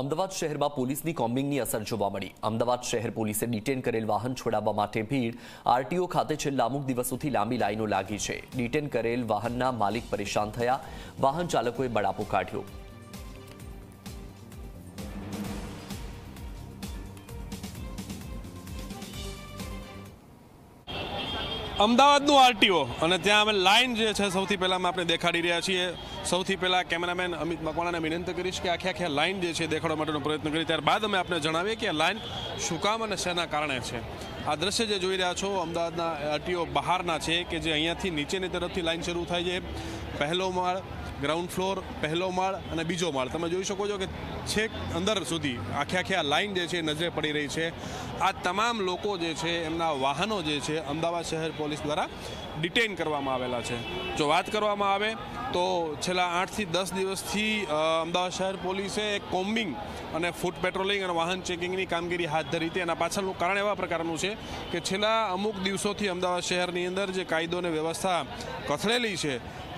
અમદાવાદ શહેરમાં પોલીસની કોમ્બિંગની અસર જોવા મળી અમદાવાદ શહેર પોલીસે ડિટેન કરેલ વાહન છોડાવવા માટે ભીડ આરટીઓ ખાતે છેલ્લા અમુક દિવસોથી લાંબી લાઈનો લાગી છે ડિટેન કરેલ વાહનના માલિક પરેશાન થયા વાહન ચાલકોએ બળાપો કાઢ્યો અમદાવાદનું આરટીઓ અને ત્યાં અમે લાઇન જે છે સૌથી પહેલાં અમે આપણે દેખાડી રહ્યા છીએ સૌથી પહેલાં કેમેરામેન અમિત મકવાણાને વિનંતી કરીશ કે આખી આખી લાઇન જે છે દેખાડવા માટેનો પ્રયત્ન કરી ત્યારબાદ અમે આપને જણાવીએ કે લાઇન શું કામ અને શેના કારણે છે આ દ્રશ્ય જે જોઈ રહ્યા છો અમદાવાદના અટીઓ બહારના છે કે જે અહીંયાથી નીચેની તરફથી લાઇન શરૂ થાય છે પહેલો માળ ગ્રાઉન્ડ ફ્લોર પહેલો માળ અને બીજો માળ તમે જોઈ શકો છો કે છેક અંદર સુધી આખે આખી આ લાઇન જે છે નજરે પડી રહી છે આ તમામ લોકો જે છે એમના વાહનો જે છે અમદાવાદ શહેર પોલીસ દ્વારા ડિટેન કરવામાં આવેલા છે જો વાત કરવામાં આવે તો છેલ્લા આઠથી દસ દિવસથી અમદાવાદ શહેર પોલીસે કોમ્બિંગ અને ફૂટ પેટ્રોલિંગ અને વાહન ચેકિંગની કામગીરી હાથ ધરી હતી એના પાછળનું કારણ એવા પ્રકારનું છે કે છેલ્લા અમુક દિવસોથી અમદાવાદ શહેરની અંદર જે કાયદો અને વ્યવસ્થા કથળેલી છે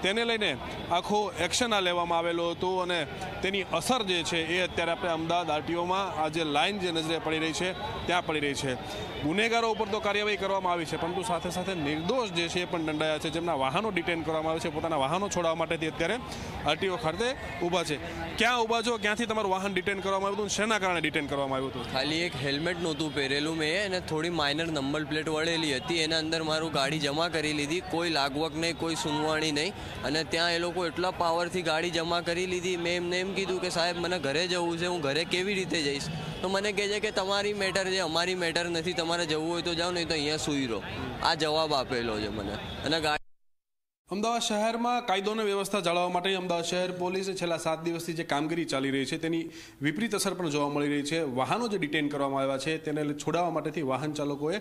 તેને લઈને આખું એક્શન આ લેવામાં આવેલું હતું અને તેની અસર જે છે એ અત્યારે આપણે અમદાવાદ આરટીઓમાં આ જે લાઇન જે નજરે પડી રહી છે ત્યાં પડી રહી છે ગુનેગારો ઉપર તો કાર્યવાહી કરવામાં આવી છે પરંતુ સાથે સાથે નિર્દોષ જે છે એ પણ દંડાયા છે જેમના વાહનો ડિટેન કરવામાં આવે છે પોતાના વાહનો છોડવા માટેથી અત્યારે આરટીઓ ખાતે ઊભા છે ક્યાં ઊભા છો ક્યાંથી તમારું વાહન ડિટેન કરવામાં આવ્યું હતું શેના કારણે ડિટેન કરવામાં આવ્યું હતું ખાલી એક હેલ્મેટ નહોતું પહેરેલું મેં અને થોડી માઇનર નંબર પ્લેટ વળેલી હતી એના અંદર મારું ગાડી જમા કરી લીધી કોઈ લાગવક નહીં કોઈ સુનવાણી નહીં અને ત્યાં એ લોકો એટલા પાવરથી ગાડી જમા કરી લીધી મેં એમને એમ કીધું કે સાહેબ મને ઘરે જવું છે હું ઘરે કેવી રીતે જઈશ તો મને કહે છે કે તમારી મેટર છે અમારી મેટર નથી તમારે જવું હોય તો જાઓ નહીં તો અહીંયા સુઈ રહો આ જવાબ આપેલો છે મને અને ગાડી અમદાવાદ શહેરમાં કાયદો અને વ્યવસ્થા જાળવવા માટે અમદાવાદ શહેર પોલીસે છેલ્લા સાત દિવસથી જે કામગીરી ચાલી રહી છે તેની વિપરીત અસર પણ જોવા મળી રહી છે વાહનો જે ડિટેન કરવામાં આવ્યા છે તેને છોડાવવા માટેથી વાહન ચાલકોએ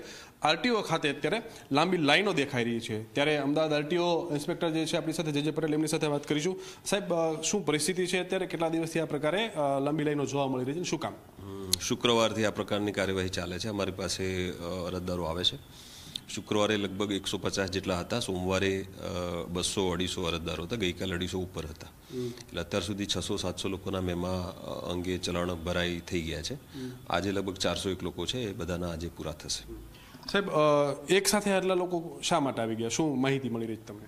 આરટીઓ ખાતે અત્યારે લાંબી લાઈનો દેખાઈ રહી છે ત્યારે અમદાવાદ આરટીઓ ઇન્સ્પેક્ટર જે છે આપણી સાથે જે જે પટેલ એમની સાથે વાત કરીશું સાહેબ શું પરિસ્થિતિ છે અત્યારે કેટલા દિવસથી આ પ્રકારે લાંબી લાઈનો જોવા મળી રહી છે શું કામ શુક્રવારથી આ પ્રકારની કાર્યવાહી ચાલે છે અમારી પાસે અરજદારો આવે છે શુક્રવારે લગભગ એકસો પચાસ જેટલા હતા સોમવારે બસો અઢીસો અરજદારો હતા ગઈકાલ અઢીસો ઉપર હતા એટલે અત્યાર સુધી છસો સાતસો લોકોના મેમાં અંગે ચલણ ભરાઈ થઈ ગયા છે આજે લગભગ ચારસો એક લોકો છે એ બધાના આજે પૂરા થશે સાહેબ એક સાથે આટલા લોકો શા માટે આવી ગયા શું માહિતી મળી રહી છે તમને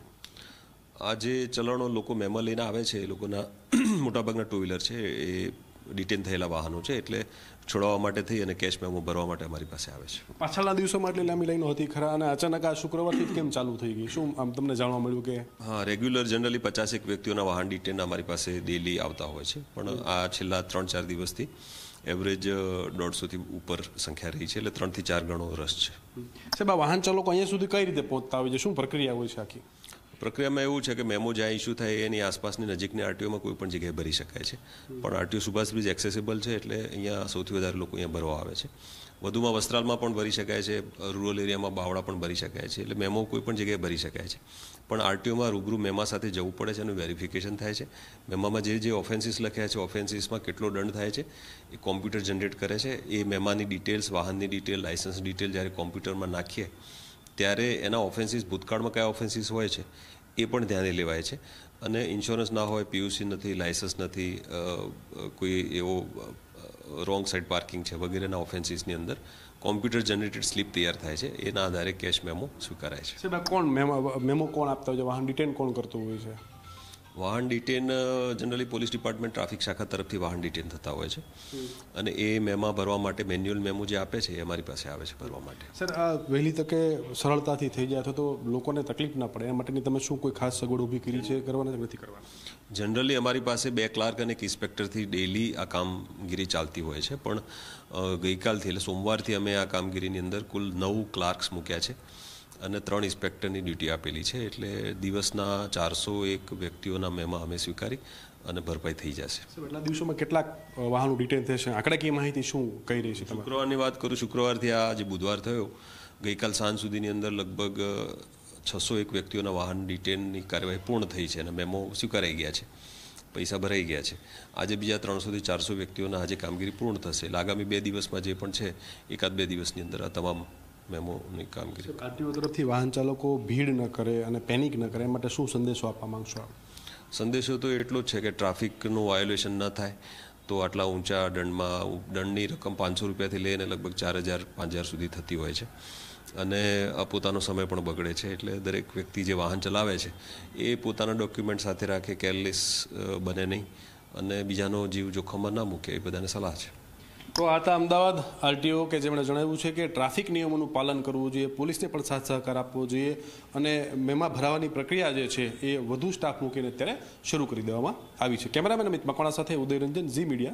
આ ચલણો લોકો મેમાં લઈને આવે છે એ લોકોના મોટાભાગના ટુ વ્હીલર છે એ ડિટેન થયેલા વાહનો છે એટલે છોડાવવા માટે થઈ અને કેશ મેમો ભરવા માટે અમારી પાસે આવે છે પાછળના દિવસોમાં એટલી લાંબી લાઈનો હતી ખરા અને અચાનક આ શુક્રવારથી કેમ ચાલુ થઈ ગઈ શું આમ તમને જાણવા મળ્યું કે હા રેગ્યુલર જનરલી પચાસેક વ્યક્તિઓના વાહન ડિટેન અમારી પાસે ડેલી આવતા હોય છે પણ આ છેલ્લા ત્રણ ચાર દિવસથી એવરેજ દોઢસોથી ઉપર સંખ્યા રહી છે એટલે ત્રણથી ચાર ગણો રસ છે સાહેબ આ વાહન ચાલકો અહીંયા સુધી કઈ રીતે પહોંચતા હોય છે શું પ્રક્રિયા હોય છે આખી પ્રક્રિયામાં એવું છે કે મેમો જ્યાં ઇસ્યુ થાય એની આસપાસની નજીકની આરટીઓમાં કોઈ પણ જગ્યાએ ભરી શકાય છે પણ આરટીઓ સુભાષ બ્રિજ એક્સેસેબલ છે એટલે અહીંયા સૌથી વધારે લોકો અહીંયા ભરવા આવે છે વધુમાં વસ્ત્રાલમાં પણ ભરી શકાય છે રૂરલ એરિયામાં બાવડા પણ ભરી શકાય છે એટલે મેમો કોઈ પણ જગ્યાએ ભરી શકાય છે પણ આરટીઓમાં રૂબરૂ મેમા સાથે જવું પડે છે એનું વેરિફિકેશન થાય છે મેમામાં જે જે ઓફેન્સીસ લખ્યા છે ઓફેન્સીસમાં કેટલો દંડ થાય છે એ કોમ્પ્યુટર જનરેટ કરે છે એ મેમાની ડિટેલ્સ વાહનની ડિટેલ લાઇસન્સ ડિટેલ જ્યારે કોમ્પ્યુટરમાં નાખીએ ત્યારે એના ઓફેન્સીસ ભૂતકાળમાં કયા ઓફેન્સીસ હોય છે એ પણ ધ્યાને લેવાય છે અને ઇન્સ્યોરન્સ ના હોય પીયુસી નથી લાયસન્સ નથી કોઈ એવો રોંગ સાઇડ પાર્કિંગ છે વગેરેના ઓફેન્સીસની અંદર કોમ્પ્યુટર જનરેટેડ સ્લીપ તૈયાર થાય છે એના આધારે કેશ મેમો સ્વીકારાય છે કોણ મેમો મેમો કોણ આપતા હોય છે વાહન ડિટેન કોણ કરતું હોય છે વાહન detain generally police department traffic શાખા તરફથી વાહન ડિટેન થતા હોય છે અને એ મેમા ભરવા માટે મેન્યુઅલ મેમો જે આપે છે એ અમારી પાસે આવે છે ભરવા માટે સર આ વહેલી તકે સરળતાથી થઈ જાય તો લોકોને તકલીફ ના પડે એના માટેની તમે શું કોઈ ખાસ સગવડ ઊભી કરી છે કરવાના નથી કરવાના જનરલી અમારી પાસે બે ક્લાર્ક અને એક ઇન્સ્પેક્ટરથી ડેલી આ કામગીરી ચાલતી હોય છે પણ ગઈકાલથી એટલે સોમવારથી અમે આ કામગીરીની અંદર કુલ નવ ક્લાર્ક્સ મૂક્યા છે અને ત્રણ ઇન્સ્પેક્ટરની ડ્યુટી આપેલી છે એટલે દિવસના ચારસો એક વ્યક્તિઓના મેમાં અમે સ્વીકારી અને ભરપાઈ થઈ જશે એટલા દિવસોમાં કેટલાક વાહનો ડિટેન થશે આંકડાકીય માહિતી શું કહી રહી છે શુક્રવારની વાત કરું શુક્રવારથી આ જે બુધવાર થયો ગઈકાલ સાંજ સુધીની અંદર લગભગ છસો એક વ્યક્તિઓના વાહન ડિટેનની કાર્યવાહી પૂર્ણ થઈ છે અને મેમો સ્વીકારાઈ ગયા છે પૈસા ભરાઈ ગયા છે આજે બીજા ત્રણસોથી ચારસો વ્યક્તિઓના આજે કામગીરી પૂર્ણ થશે આગામી બે દિવસમાં જે પણ છે એકાદ બે દિવસની અંદર આ તમામ મેમોની કામગીરી આરટીઓ તરફથી વાહન ચાલકો ભીડ ન કરે અને પેનિક ન કરે એ માટે શું સંદેશો આપવા માગશો સંદેશો તો એટલો જ છે કે ટ્રાફિકનું વાયોલેશન ન થાય તો આટલા ઊંચા દંડમાં દંડની રકમ પાંચસો રૂપિયાથી લઈને લગભગ ચાર હજાર પાંચ હજાર સુધી થતી હોય છે અને પોતાનો સમય પણ બગડે છે એટલે દરેક વ્યક્તિ જે વાહન ચલાવે છે એ પોતાના ડોક્યુમેન્ટ સાથે રાખે કેરલેસ બને નહીં અને બીજાનો જીવ જોખમમાં ના મૂકે એ બધાને સલાહ છે તો આ હતા અમદાવાદ આરટીઓ કે જેમણે જણાવ્યું છે કે ટ્રાફિક નિયમોનું પાલન કરવું જોઈએ પોલીસને પણ સાથ સહકાર આપવો જોઈએ અને મેમાં ભરાવાની પ્રક્રિયા જે છે એ વધુ સ્ટાફ મૂકીને અત્યારે શરૂ કરી દેવામાં આવી છે કેમેરામેન અમિત મકવાણા સાથે ઉદયરંજન ઝી મીડિયા